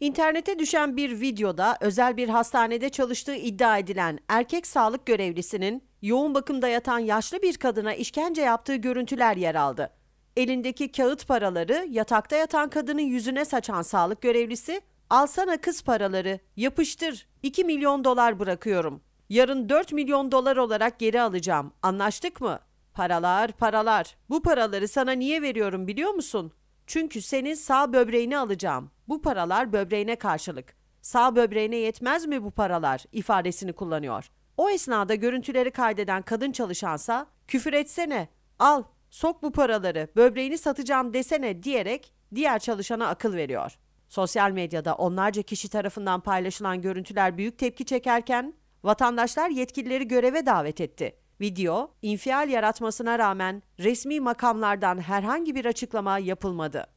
İnternete düşen bir videoda özel bir hastanede çalıştığı iddia edilen erkek sağlık görevlisinin yoğun bakımda yatan yaşlı bir kadına işkence yaptığı görüntüler yer aldı. Elindeki kağıt paraları yatakta yatan kadının yüzüne saçan sağlık görevlisi, "Alsana kız paraları, yapıştır. 2 milyon dolar bırakıyorum. Yarın 4 milyon dolar olarak geri alacağım. Anlaştık mı?" Paralar, paralar. Bu paraları sana niye veriyorum biliyor musun? Çünkü senin sağ böbreğini alacağım. Bu paralar böbreğine karşılık. Sağ böbreğine yetmez mi bu paralar ifadesini kullanıyor. O esnada görüntüleri kaydeden kadın çalışansa küfür etsene, al, sok bu paraları, böbreğini satacağım desene diyerek diğer çalışana akıl veriyor. Sosyal medyada onlarca kişi tarafından paylaşılan görüntüler büyük tepki çekerken vatandaşlar yetkilileri göreve davet etti. Video, infial yaratmasına rağmen resmi makamlardan herhangi bir açıklama yapılmadı.